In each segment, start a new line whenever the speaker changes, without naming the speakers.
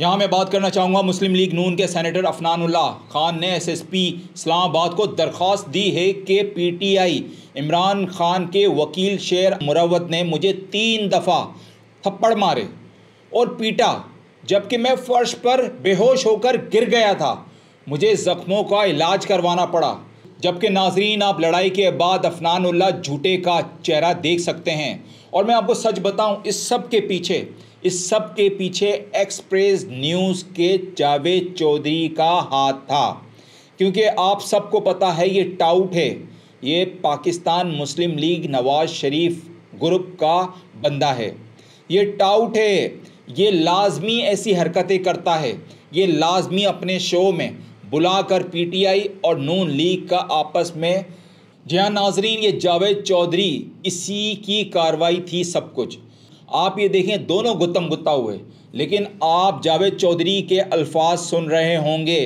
यहाँ मैं बात करना चाहूँगा मुस्लिम लीग नून के सेनेटर अफनानुल्ला खान ने एसएसपी इस्लामाबाद को दरख्वास्त दी है कि पीटीआई इमरान खान के वकील शेर मुरवत ने मुझे तीन दफ़ा थप्पड़ मारे और पीटा जबकि मैं फर्श पर बेहोश होकर गिर गया था मुझे ज़ख्मों का इलाज करवाना पड़ा जबकि नाजरीन आप लड़ाई के बाद अफनानुल्ला झूठे का चेहरा देख सकते हैं और मैं आपको सच बताऊं इस सब के पीछे इस सब के पीछे एक्सप्रेस न्यूज़ के जावेद चौधरी का हाथ था क्योंकि आप सबको पता है ये टाउट है ये पाकिस्तान मुस्लिम लीग नवाज शरीफ ग्रुप का बंदा है ये टाउट है ये लाजमी ऐसी हरकतें करता है ये लाजमी अपने शो में बुलाकर पीटीआई और नून लीग का आपस में जी हाँ नाजरीन ये जावेद चौधरी इसी की कार्रवाई थी सब कुछ आप ये देखें दोनों गुतम गुता हुए लेकिन आप जावेद चौधरी के अल्फाज सुन रहे होंगे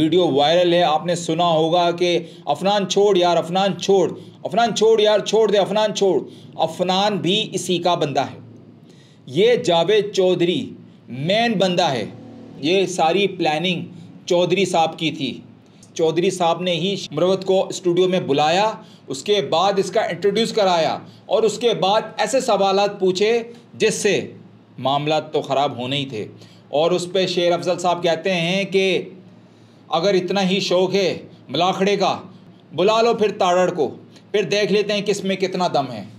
वीडियो वायरल है आपने सुना होगा कि अफनान छोड़ यार अफनान छोड़ अफनान छोड़ यार छोड़ दे अफनान छोड़ अफनान भी इसी का बंदा है ये जावेद चौधरी मेन बंदा है ये सारी प्लानिंग चौधरी साहब की थी चौधरी साहब ने ही मरवत को स्टूडियो में बुलाया उसके बाद इसका इंट्रोड्यूस कराया और उसके बाद ऐसे सवाल पूछे जिससे मामला तो ख़राब होने ही थे और उस पर शेर अफजल साहब कहते हैं कि अगर इतना ही शौक़ है मलाखड़े का बुला लो फिर ताड़ड़ को फिर देख लेते हैं किस में कितना दम है